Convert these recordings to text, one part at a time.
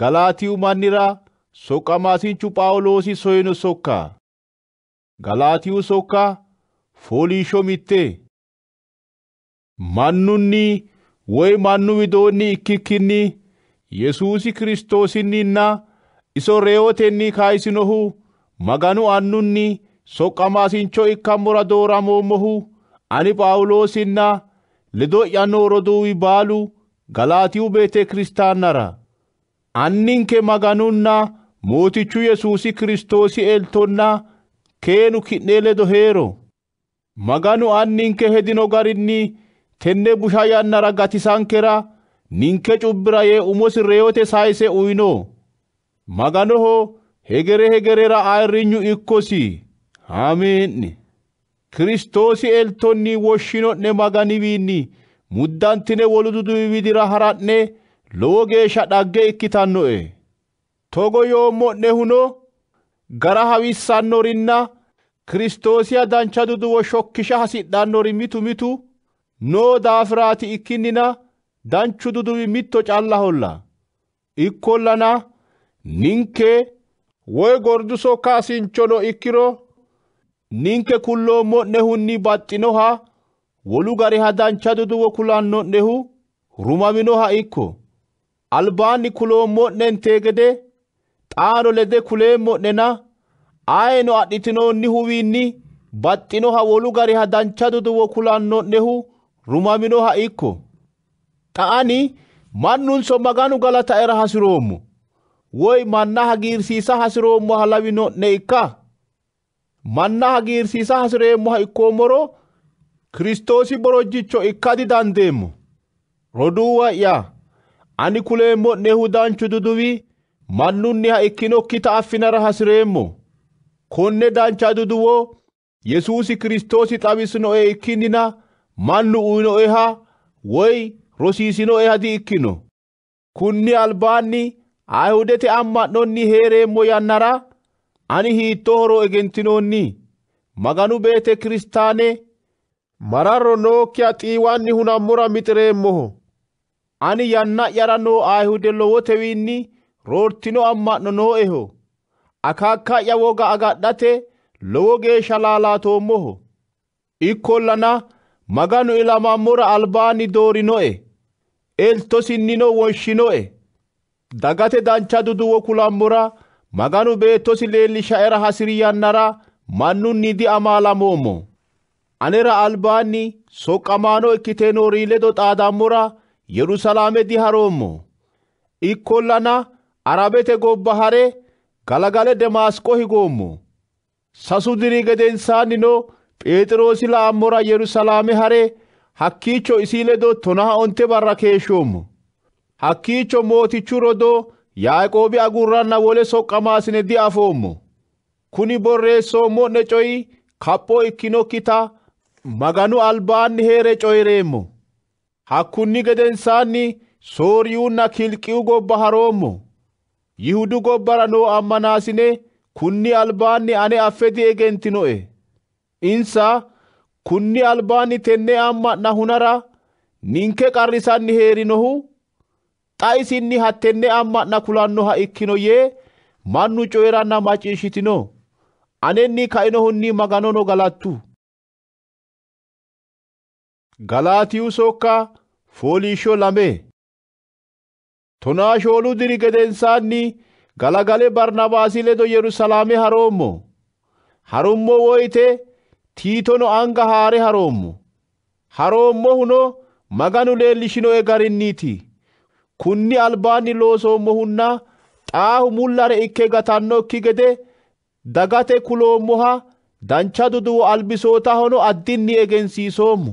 galaatii umanniraa soqamaasinchu phaawuloosi soyno sokka galaatiu sokka fooliishomitte mannunni woy mannu widoonni ikkikkinni yesuusi kiristoosinninna iso reyotenni kaysinohu maganu annunni soqamaasincho ikkammora dooramoommohu ani phaawuloosinna ledo'ya nooroduwi baalu galaatiu beete kiristaannara anninke maganunna mootichu yesuusi kiristoosi eltonna keenu ki'ne ledo heero maganu anninke hedino garinni tenne busha yannara gatisankera ninke cubbira yee umosi reyote sayse uyino maganoho hegere hegerera ayrinyu ikkosi amiin'i kiristoosi eltonni woshshino'ne maganiwiinni muddantine wolu duduwi widira hara'ne lowo geeshsha dhagge ikkitannoe togo yoommo'nehuno gara hawissannorinna kiristoosiya dancha duduwo shokkisha hasidhannori mitu mitu noo daafiraati ikkinnina danchu duduwi mitto callaholla ikkollana ninke woy gordiso kaasinchono ikkiro ninke kulloommo'nehunni baxxinoha wolu gariha dancha duduwo kulanno'nehu rumaminoha ikko kulo albaanni kuloommo'nen teegede xaano lede kuleemmo'nena ayino batino ha wolu gariha dancha nehu rumamino ha ikko xa ani mannunso maganu galataera hasiroommo woy manna hagiirsiisa hasiroommoha lawino'ne ikka manna hagiirsiisa hasireemmoha ikkoommoro kiristoosi borojjicho ikka didandeemmo roduuwa'ya ya. Ani kuleemmo'nehu danchu duduwi mannunniha ikkinokkita affinara hasireemmo. Konne dancha duduwo Yesuusi Kiristoosi xawisinoe ikkinnina mannu uyinoeha woy rosiisinoeha di ikkino. Kunni albaanni Ayihudete amma'nonni hee'reemmo yannara ani hiittoohoro egentinoonni. Maganu beete kiristaane mararro nookkiha xiiwanni hunammora mixireemmoho. Ani yanna'yara noo ayihude lowotewiinni roortino amma'no nooeho. akaakka'ya woga agadhate lowo geeshsha laalaatoommoho. Ikkollana Maganu ilamammora albaanni doorinoe. Eltosinnino wonshinoe. Dagate dancha duduwo kulammora Maganu beettosi leellishaera hasiri yannara mannunni diamaalamoommo. Anera albaanni soqqamaano ikkite noori ledo xaadammora yerusalaame diharoommo ikkollana arabete gobba hare galagale damaasqo higoommo sasu diri gedensaannino phexroosi la'ammora yerusalaame hare hakkiicho isi ledo tonaha onte barra keeshshoommo hakkiicho mootichu rodo yaaqoobi agurranna wole soqqamaasine diafoommo kuni borreessoommo'ne coyi kapho ikkinokkita maganu albaanni hee're coyireemmo hakkunni gedensaanni sooriyunna kilqiyu gobba haroommo yihudu gobbara noo ammanaasine kunni albaanni ane affe diegentinoe insa kunni albaanni tenne amma'na hunara ninke qarrisanni heerinohu xa isinni hattenne amma'na kulannoha ikkino yee mannu coyiranna macciishshitino anenni kainohunni maganono galattu galaatiyuusokka fooliishsho lame tonaashoolu diri gedensaanni galagale barnabaasi ledo yerusalaame haroommo harummo woyte tiitono anga haare haroommo haroommohuno maganu leellishinoe garinniiti kunni albaanni loosoommohunna xaahu mullare ikke gatannokki gede dagate kuloommoha dancha duduwo albisootahono addinni egensiisoommo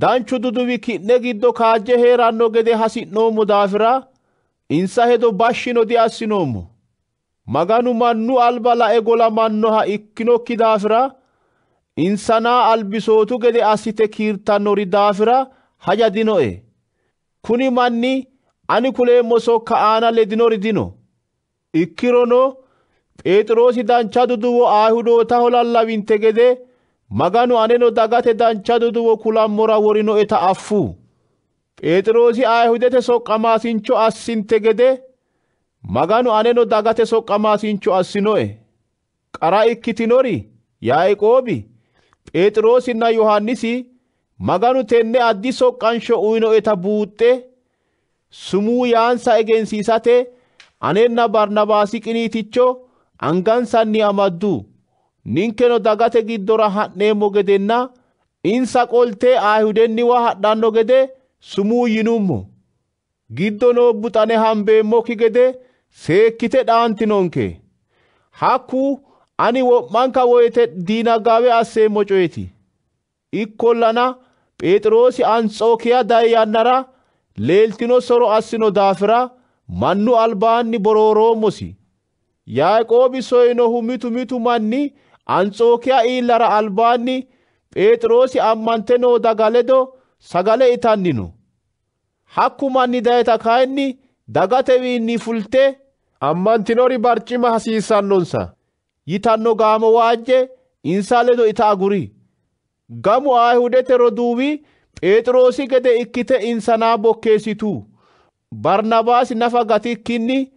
دان چودو دوی کی نگید دو کاجه ران نگیده هسی نمود دافرا انسه دو باشی ندی آسی نم، مگا نو مان نو علباله گولامان نه ایکنو کی دافرا انسان آل بیسو تو که ده آسیته کیرتا نوری دافرا هزار دینوی کنی مانی آنی کله مسکا آنا لدینوری دینو ایکیرونو پیتروسی دان چودو و آهرو تا وللا وینته که maganu aneno dagate dancha duduwo kulammora worinoeta affu phexroosi ayihudete soqqamaasincho assinte gede maganu aneno dagate soqqamaasincho assinoe qara ikkitinori yaiqoobi phexroosinna yohannisi maganu tenne addi soqqansho uyinoeta buuxxe sumuu yaansa egensiisate anenna barnabaasi qiniiticho angansanni amaddu ninkeno dagate giddora ha'neemmo gedenna insa qolte ayihudenniwa hadhanno gede sumuu yinummo giddo noo buxane hambeemmokki gede seekkite dhaantinonke hakku ani wo'manka woyite diinaggaawe asseemmo coyeeti ikkollana pheexiroosi antsookiya dayi yannara leeltino soro assino daafira mannu albaanni borooroommosi yaaqoobi soyinohu mitu mitu manni antsookiya iillara albaanni pheexiroosi daga ledo sagale no hakkuma ni dayita kayinni dagatewiinni fulte ammantinori barcima hasiissannonsa yitanno gaamo waajje insa ledo ita aguri gamu ayihudete roduuwi pheexiroosi gede ikkite insanaa bokkeessitu barnabaasi nafa gatikkinni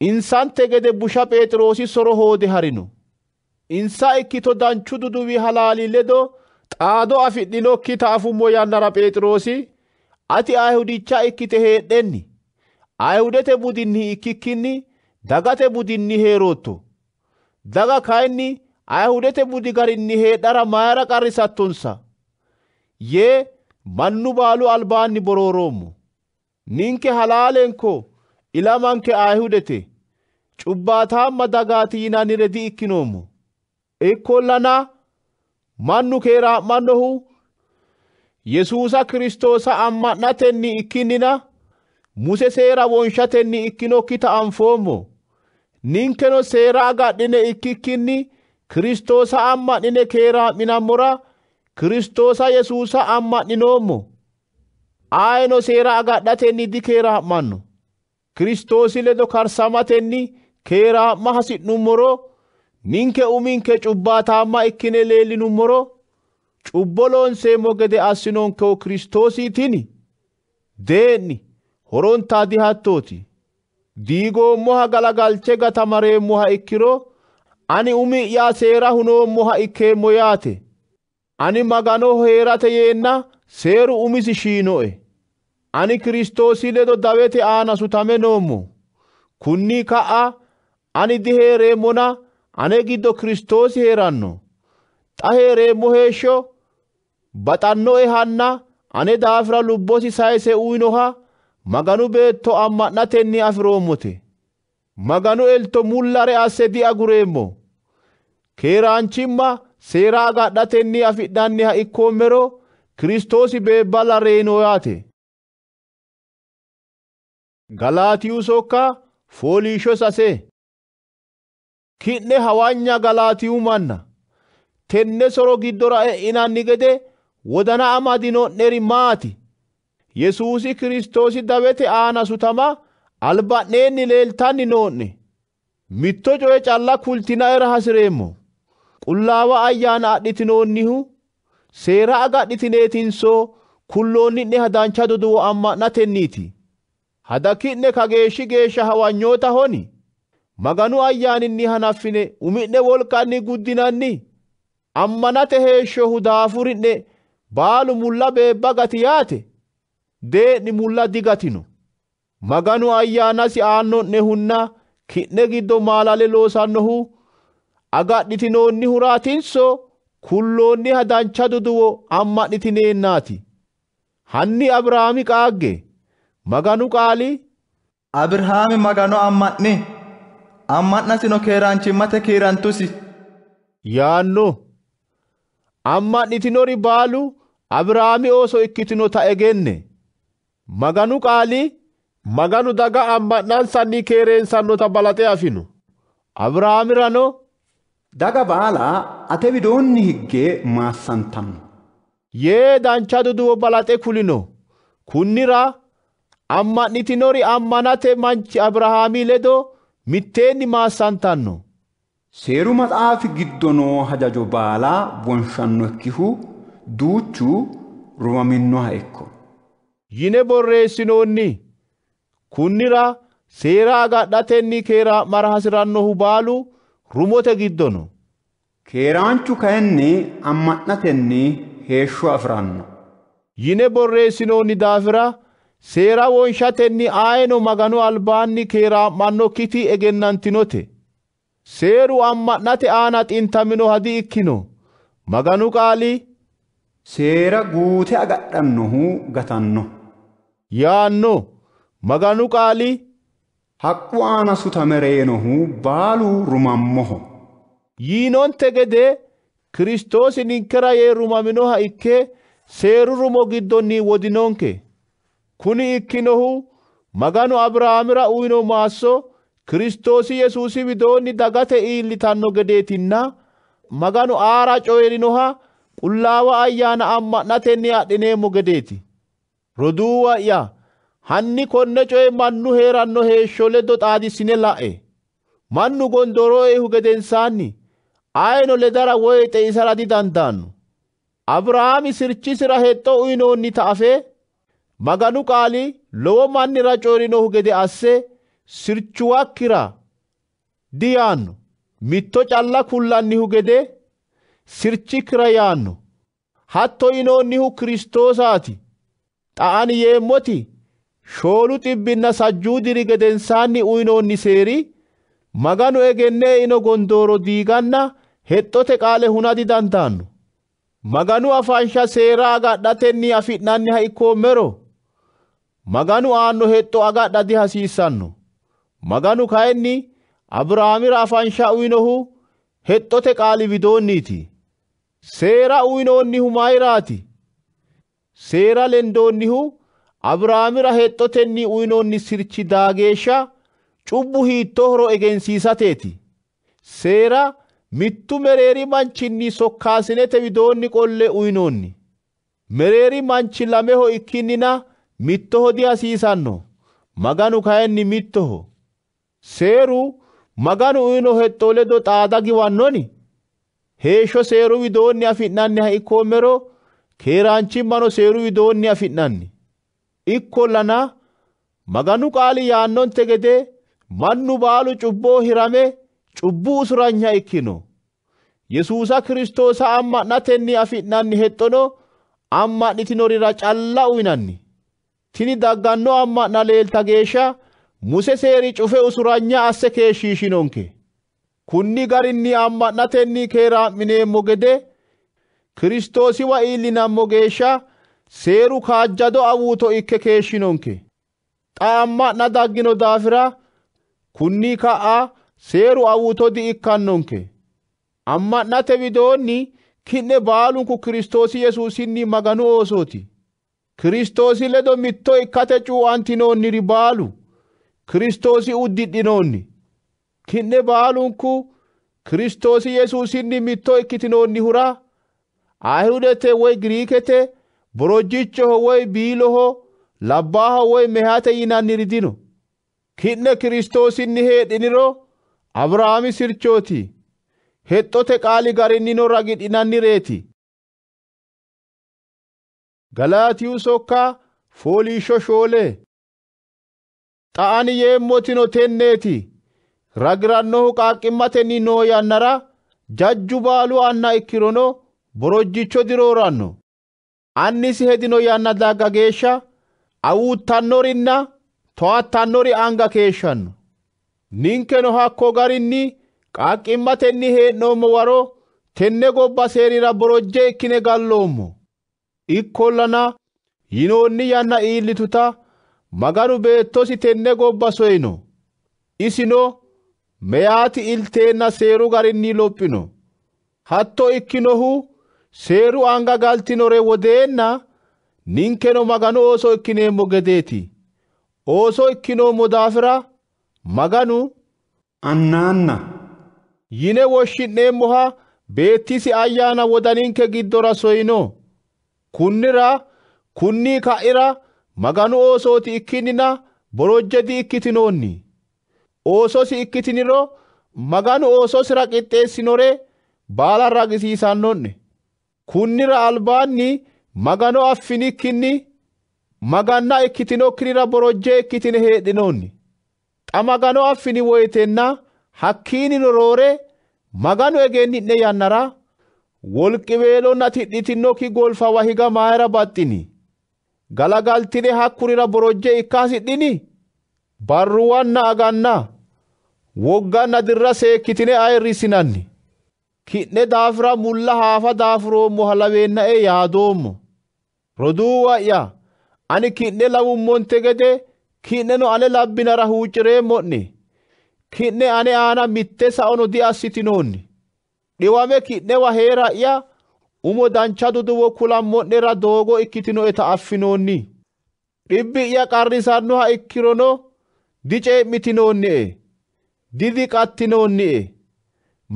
insante gede busha pheexiroosi soro hoode harino insa danchu duduwi halaali ledo xaado afidhinokkita afummo yannara pheexiroosi ati ayihudicha ikkite heedhenni ayihudete budinni ikkikkinni dagate budinni heerotto daga kayinni ayihudete budi garinni heedhara mayira qarrisattonsa yee mannu baalu albaanni borooroommo ninke halaalenko ilamanke ayihudete cubbaataamma dagaati yinannire di ikkinoommo ikkollana mannu keeraa'mannohu yesuusa kiristoosa amma'natenni ikkinnina muse seera wonshatenni ikkinokkita anfoommo ninkeno seera agadhine ikkikkinni kiristoosa amma'nine keeraa'minammora kiristoosa yesuusa amma'ninoommo ayino seera agadhatenni dikeeraa'manno kiristoosi ledo karsamatenni keeraa'ma hasi'nummoro ninke uminke cubbaa taamma ikkine leellinummoro cubboloonseemmo gede assinonkehu kiristoosiitini dee'ni horonta dihattooti diigoommoha galagalche gatamareemmoha ikkiro ani umi'ya seera hunoommoha ikkeemmo yaate ani magano hee'rate yeenna seeru umisi shiino'e ani kiristoosi ledo dawete aana sutame noommo kunni ka'a ani dihee'reemmona ane giddo kiristoosi heeranno xa heereemmo heeshsho baxannoe hanna ane daafira lubbosi sayse uyinoha maganu beetto amma'natenni afiroommote maganu elto mullare asse diagureemmo keeraanchimma seera agadhatenni afidhanniha ikkoommero kiristoosi beebballa reeno yaate galaatiyusokka fooliishsho sase ki'ne hawanya manna tenne soro giddora e'inanni gede wodana amadino'neri maati yesuusi kiristoosi dawete aana sutama alba'neenni leeltanni noo'ne mitto coye calla kultina'era hasireemmo qullaawa ayyaana adhitinoonnihu seera agadhitineetinso kulloonni'neha dancha duduwo amma'natenniiti hadaki'ne kageeshshi geeshsha hawanyootahoni honi maganu ayyaaninni hanaffine umidhe wolqanni guddinanni ammanate heeshshohu daafurinne baalu mulla beebba gati yaate dee'ni mulla digatino maganu ayyaanasi aanno'nehunna ki'ne giddo maalale loosannohu agadhitinoonnihuraatinso kulloonniha dancha duduwo amma'nitineennaati hanni abrahaami qaagge maganu qaali abrahaami magano amma'ne amma'nasino keeraanchimmate kiirantusi yaanno amma'nitinori baalu abirihaami ooso ikkitinota egenne maganu qaali maganu daga amma'nansanni keereensannota balaxe afino abirihaamirano daga baala ate widoonni higge maassantanno yee dancha duduwo balaxe kulino kunnira amma'nitinori ammanate manchi abirihaami ledo mitteenni maassantanno seeru maxaafi noo hajajo baala wonshannokkihu duuchu rumaminnoha ikko yine borreessinoonni kunnira seera agadhatenni keeraa'mara mara hasirannohu baalu rumote giddono keeraanchu kayinni amma'natenni heeshsho afiranno yine borreessinoonni daafira seera wonshatenni aayino maganu albaanni keeraa'mannokkiti egennantinote seeru amma'nate aana xintaminoha di ikkino maganu qaali seera guute agadhannohu gatanno yaanno maganu qaali haqqu aana sutame reenohu baalu rumammoho yiinonte gede kiristoosi ninkera yee rumaminoha ikke seeru rumo giddonni wodinonke kuni ikkinohu maganu abrahaamira uyino maasso kiristoosi yesuusi widoonni dagate iillitanno gedeetinna maganu aara coyirinoha qullaawa ayyaana amma'natenni adhineemmo gedeeti roduuwa'ya hanni konne coye mannu heeranno heeshsho leddo xaadissine la'e mannu dara gedensaanni ayino ledara woy xeisara didandaanno abrahaami to hexxo nita afee Maganu qaali lowo mannira coyrinohu gede asse sirchuwakkira di yaanno mitto calla kullannihu gede sirchikira yaanno hatto yinoonnihu kiristoosaati xa yeemmoti shoolu xibbinna sajjuu diri gedensaanni uyinoonni seeri maganu egennee ino gondooro diiganna hexxote qaale huna didandaanno maganu afaansha seera agadhatenni afi'nanniha ikkoommero maganu aanno hexxo agadha dihasiissanno maganu kayinni abirihaamira afansha uyinohu hexxote qaali widoonniiti seera uyinoonnihu mayiraati seera lendoonnihu abirihaamira hexxotenni uyinoonni sirchi geeshsha cubbu hiittohoro egensiisateeti seera mittu mereeri manchinni sokkaasinete widoonni qolle uyinoonni mereeri manchi lameho ikkinnina mittoho diya hasiisanno maganu kayinni mittoho seeru maganu uyino hexxo ledo xaada giwannoni heeshsho seeru widoonni afi'nanniha ikkoommero keeraanchimmano seeru widoonni afi'nanni ikkollana maganu qaali yaannonte gede mannu baalu cubboo hirame cubbu usuranya ikkino yesuusa kiristoosa amma'natenni afi'nanni hexxono amma'nitinorira calla uyinanni tini dagganno amma'na leelta geeshsha muse seeri cufe usuranya asse keeshshiishinonke kunni garinni amma'natenni keeraa'mineemmo gede kiristoosiwa iillinammo geeshsha seeru kaajjado awuuto ikke keeshshinonke xa amma'na daggino daafira kunni ka'a seeru awuuto di ikkannonke amma'nate widoonni ki'ne baalunku kiristoosi yesuusinni maganu oosooti kiristoosi ledo mittoo ikkate cuuantinoonniri baalu kiristoosi uddidhinoonni. Kin'e baalunku kiristoosi yesuusinni mittoo ikkitinoonnihura Ayihudete woy Giriikete borojjichoho woy biiloho labbaaho woy mehate yinanniri dino. Kin'e kiristoosinni heedhiniro abirihaami sirchooti. Hexxote qaali garinnino ragidhinannireeti. galatiyuusokka fooliishsho shoole taani yeemmotino tenneeti ragirannohu qaaqimmatenni noo yannara jajju baalu anna ikkirono borojjicho dirooranno annisi hedino yanna dagga geeshsha awuuttannorinna to'attannori anga keeshshanno ninkeno hakko garinni qaaqimmatenni hee'noommo waro tenne gobba seerira borojje ikkine galloommo ikkollana yinoonni yanna iillituta maganu beettosi tenne gobba soyino isino meyaati ilteenna seeru garinni lophino hatto ikkinohu seeru anga galtinore wodeenna ninkeno maganu ooso ikkineemmo gedeeti ooso ikkinoommo daafira maganu annaanna yine woshshi'neemmoha beettisi ayyaana wodaninke giddora soyino kunnira kunni ka'ira maganu oosooti borojje di ikkitinoonni oososi ikkitiniro maganu oososira qixxeessinore baala ragisiisannonne kunnira albaanni magano affinikkinni maganna ikkitinokkirira borojje ikkitine heedhinoonni xa magano affini woyitenna hakkiinnino roore maganu egenni'ne yannara wolqiweelonna tidhitinokki golfawa higa mayira baxxini galagaltine hakkurira borojje hasidhini barruwanna aganna wogganna dirra seekkitine ayirrissinanni ki'ne daafira mulla haafa daafiroommoha laweennae yaadoommo roduuwa'ya ani ki'ne lawummonte gede ki'neno ane labbinara huucci'reemmo'ne ki'ne ane aana mitte sa'ono di'assitinoonni dhiwame ki'newa hee'ra'ya umo dancha duduwo kulammo'nera doogo ikkitinoeta affinoonni dhibbi'ya qarrisannoha ikkirono dicee'mitinoonni'e didiqattinoonni'e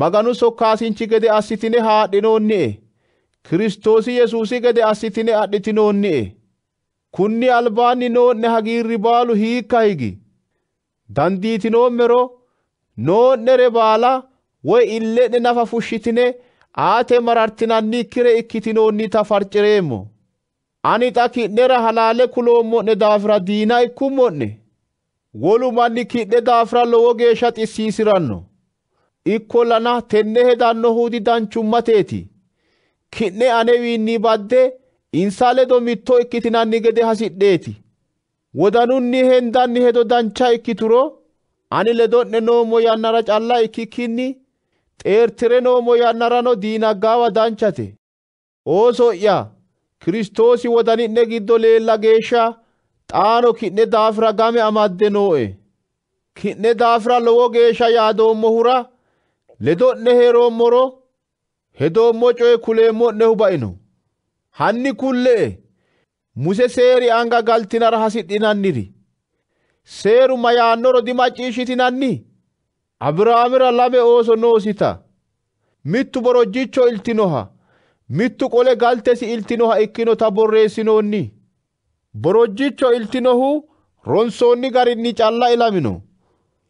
maganu sokkaasinchi gede assitine haadhinoonni'e kiristoosi yesuusi gede assitine adhitinoonni'e kunni albaanni noo'ne hagiirri baalu hiikka higi dandiitinoommero noo'nere baala woy ille'ne nafa fushshitine aate marartinannikkire ikkitinoonnita farcireemmo ani xa ki'nera halaale kuloommo'ne daafira diina ikkummo'ne wolu manni ki'ne daafira lowo geeshsha xissiisiranno ikkollana tenne hedannohu didanchummateeti ki'ne anewiinni badde insa ledo mitto ikkitinanni gede hasidheeti wodanunni hendanni hedo dancha ikkituro ani ledo'ne noommo yannara calla ikkikkinni noommo yannarano diinaggaawa danchate ooso'ya kiristoosi wodani'ne giddo leella geeshsha xaano ki'ne daafira game amadde nooe ki'ne daafira lowo geeshsha yaadoommohura ledo'ne heeroommoro hedoommo coye kuleemmo'nehu ba'ino hanni kulle'e muse seeri anga galtinara hasidhinanniri seeru mayaannoro dimacciishshitinanni abraamira lame ooso noosita mittu borojjicho iltinoha mittu qole galtesi iltinoha ikkinota borreessinoonni borojjicho iltinohu ronsoonni garinni calla ilamino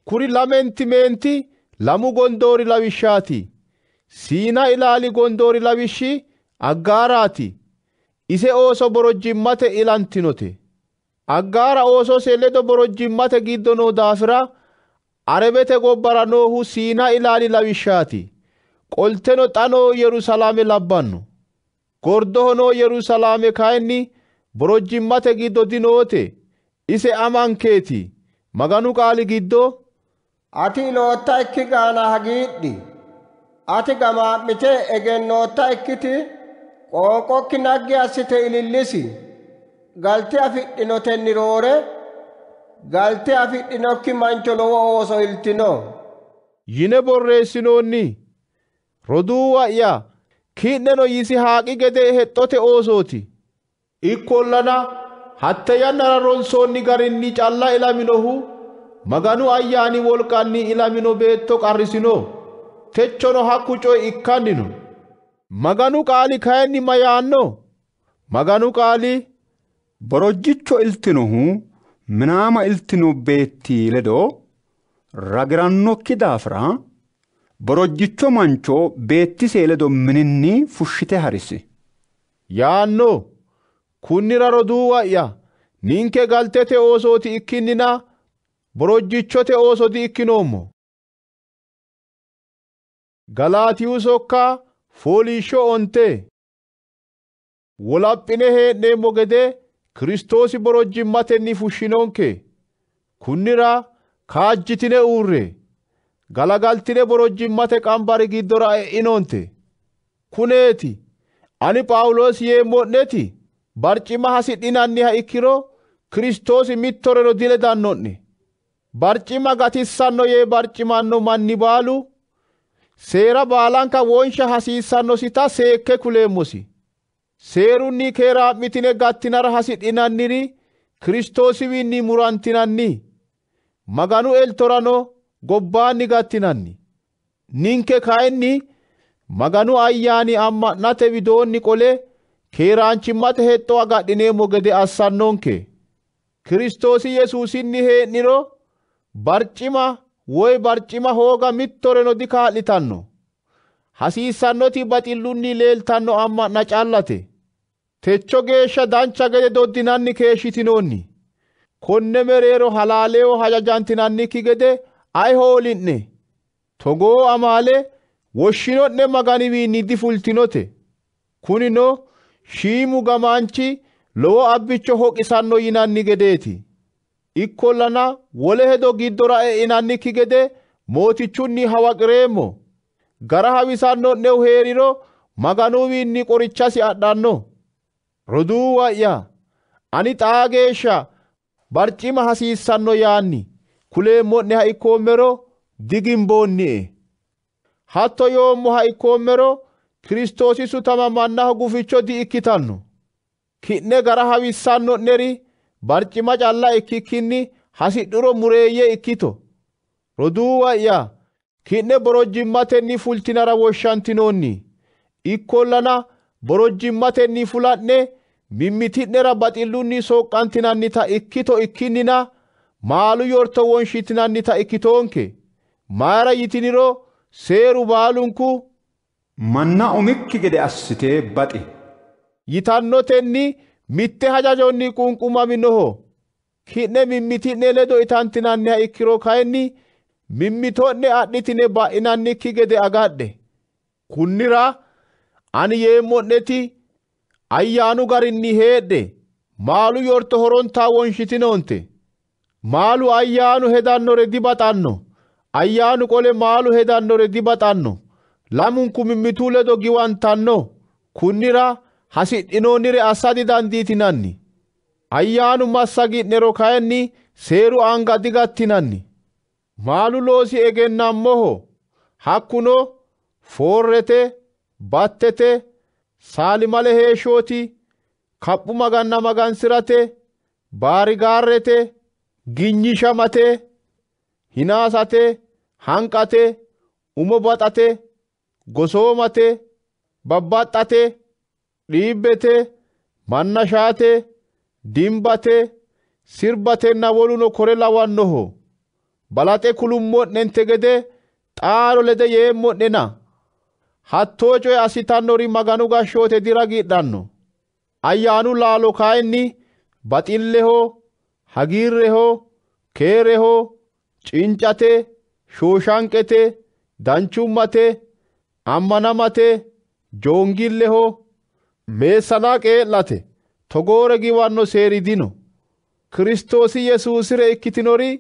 kuri lamenti meenti lamu gondoori lawishshaati siina ilaali gondoori lawishshi aggaaraati ise ooso borojjimmate ilantinote aggaara oosose ledo borojjimmate giddo noo daafira arebete gobbara noohu siina ilaali lawishshaati qolteno noo yerusaalame labbanno gordoho noo yerusalaame kayinni borojjimmate giddo dinoote ise amankeeti maganu qaali giddo ati ilootta ikki gaana hagiidhi ati gamaa'mite egennootta ikkiti qoonqokki naggi assite ilillisi galti afidhinotenni roore gaaltee afidhinokki lowo ooso iltino yine borreessinoonni roduuwa'ya ki'neno kiidheno yisihaaqi gede hexxote oosooti ikkollana hatte yannara ronsoonni garinni calla ilaminohu maganu ayyaani wolqanni ilamino beetto qarrisino techono hakku coyi no maganu qaali kayinni mayaanno maganu qaali borojjicho iltinohu Minaama iltinuu ledo ragirannokki daafira borojjicho mancho beettise ledo mininni fushshite harisi yaanno kunnira roduu wa'ya ninke galtete oosooti ikkinnina borojjichote ooso di ikkinoommo galaatiyusokka fooliishsho onte wolaphine hee'neemmo gede kiristoosi borojjimmatenni fushshinonke kunnira kaajjitine uurre galagaltine borojjimmate qambari giddora e'inoonte kuneeti ani phaawuloosi yeemmo'neti barcima hasidhinanniha ikkiro kiristoosi mittorero diledanno'ne barcima gatissanno yee barcimanno manni baalu seera baalanka wonsha hasiissannosita seekke kuleemmosi seerunni keeraa'mitine mitine gattinara hasidhinanniri kiristoosiwiinni murantinanni maganu eltorano gobbaanni gattinanni ninke kayinni maganu ayyaani amma'nate widoonni qole keeraanchimmate hexxo agadhineemmo gede assannonke kiristoosi yesuusinni hee'niro barcima woy barcima hooga mittoreno dikaa'litanno hasiissannoti baxillunni leeltanno amma'na callate techo geeshsha dancha gede doddinanni keeshshitinoonni konne mereero halaaleho hajajantinannikki gede ay hooli'ne togoo amaale woshshino'ne maganiwiinni difultinote kunino shiimu gamaanchi lowo abbicho hoqisanno yinanni gedeeti ikkollana wole hedo giddora e'inannikki gede mootichunni hawaqireemmo gara hawisanno'nehu hee'riro maganuwiinni qorichasi adhanno roduuwa'ya ani ani geeshsha barcima hasiissanno yaanni kuleemmo'neha ikkoommero digimboonni'e hatto yoommoha ikkoommero kiristoosi sutama mannaho guficho ikkitanno ki'ne gara hawissanno'neri barcima calla ikkikkinni hasidhuro mureeyye ikkito roduuwa'ya ki'ne borojjimmatenni fultinara woshshantinoonni ikkollana borojjimmatenni fula'ne mimmiti'nera baxillunni soqqantinannita ikkito ikkinnina maalu yorto wonshitinannita ikkitoonke maara yitiniro seeru baalunku manna umikki gede assite baxi yitannotenni mitte hajajonni qunqumaminoho ki'ne mimmiti'ne ledo itantinanniha ikkiro kayinni mimmito'ne adhitine ba'inannikki gede agadhe kunnira Ani yeemmo'neti ayyaanu garinni heedhe maalu yorto horonta wonshitinonte maalu ayyaanu hedannore dibaxanno ayyaanu qole maalu hedannore dibaxanno lamunku mimmitu ledo giwantanno kunnira hasidhinoonnire assa didandiitinanni ayyaanu massagi'nero kayinni seeru anga digattinanni maalu loosi egennammoho hakkuno foorrete battete saali male heeshshooti kaphuma gannama gansirate baarigaarrete ginyishamate hinaasate hanqate umo baxate gosoomate babbaxxate dhiibbete mannashaate dinbate sirbatenna woluno kore lawannoho balaxe kulummo'nente gede xaaro lede yeemmo'nena hattoo coye assitannori maganu gashshoote dira giidhanno ayyaanu laalo kayinni baxilleho hagiirreho keereho cincate shooshanqete danchummate ammanamate joongilleho meessana qee'late togoore giwanno seeri dino kiristoosi yesuusire ikkitinori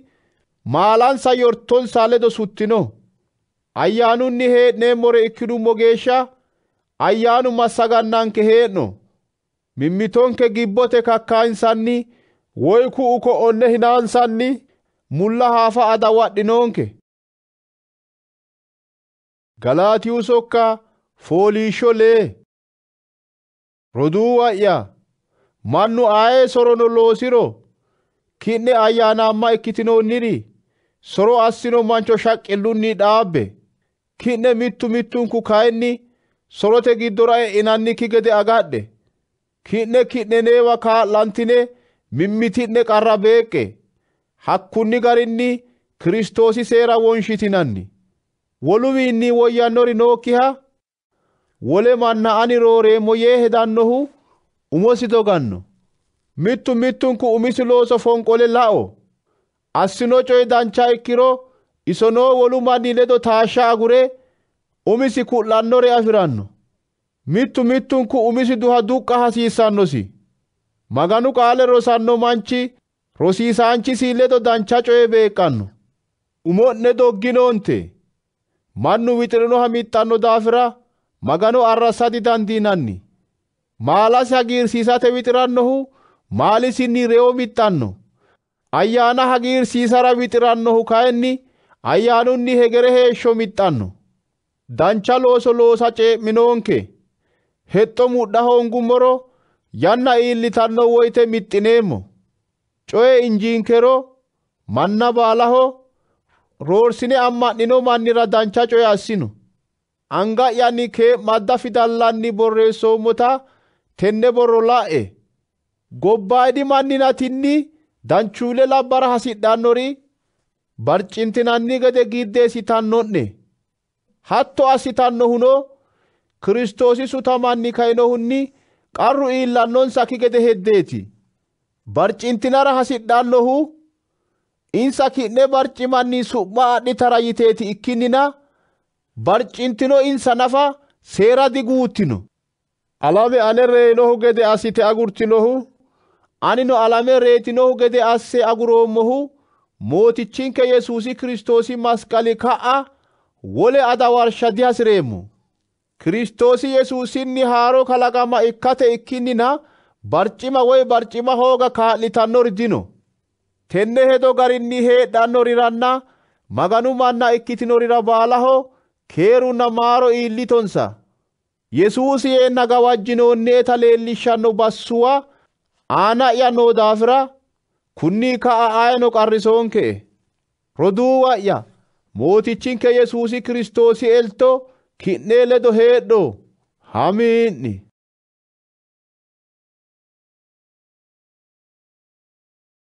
maalansa yortonsa ledo suttino ayyaanunni hee'neemmore ikkinummo geeshsha ayyaanu massagannanke hee'no mimmitonke gibbote kakkaansanni woy ku'u ko'onne hinaansanni mulla haafa ada wadhinoonke galaatiyusokka fooliishsho lee roduuwa'ya mannu ayee sorono loosiro ki'ne ayyaanaamma ikkitinoonniri soro assino mancho shaqqillunni dhaabbe kine mittu mittuunku kayinni sorote giddora inannikki gede agadhe ki'ne ki'neneewa kaa'lantine mimmiti'ne qarra beeqqe hakkunni garinni kiristoosi seera wonshitinanni woluwiinni woyyannori nookkiha wole manna ani rooreemmo yee hedannohu umosi doganno mittu mittunku umisi looso fonqole la'o assino coyi dancha ikkiro isonoo wolu manni ledo taashshaagure umisi ku'lannore afi'ranno mittu mittunku umisi duha duqqa hasiissannosi maganu qaale rosanno manchi rosiisaanchisi ledo dancha coye beeqqanno umo'ne dogginonte mannu wixirinoha mixxanno daafira magano arrassadi dandiinanni maalasi hagiirsiisate wixirannohu maalisinni reyo mixxanno ayyaana hagiirsiisara wixirannohu kayenni ayyaanonni hegere heeshsho mixxanno dancha looso loosa cee'minoonke hexxo mudha hoongummoro yanna iillitanno woyite mixxineemmo coye injiinkero manna baalaho roorsine amma'nino mannira dancha coye assino anga'yanni kee'madda fidallanni borreessoommota tenne borro la'e gobbaayidi manninatinni danchuule labbara hasidhannori barcintinanni gede giiddees hatto assitannohuno kiristoosi sutamanni kainohunni qarru iillannonsakki gede heddeeti barcintinara hasidhannohu insa ki'ne barcimanni su'ma adhitara yiteeti ikkinnina barcintino insa nafa seera diguuttino alame ane reyinohu gede assite agurtinohu anino alame reyitinohu gede asse aguroommohu mootichinke yesuusi yesuusii kiristoosii masqali ka'a wole adawarsha dihasi'reemmo kiristoosi yesuusinni haaro kalaqama ikkate ikkinnina barcima woy barcima hooga kaa'litannori dino tenne hedo garinni heedhannoriranna maganu manna ikkitinorira baalaho keerunna maaro iillitonsa yesuusi yeenna gawajjinoonnieta leellishshanno bassuwa aana'ya iya noo daafira kunni ka'a aayino qarrisoon kee roduu wa'ya mootichin kee yesuusi kiristoosi elto kinnee ledo heedho hamiinni.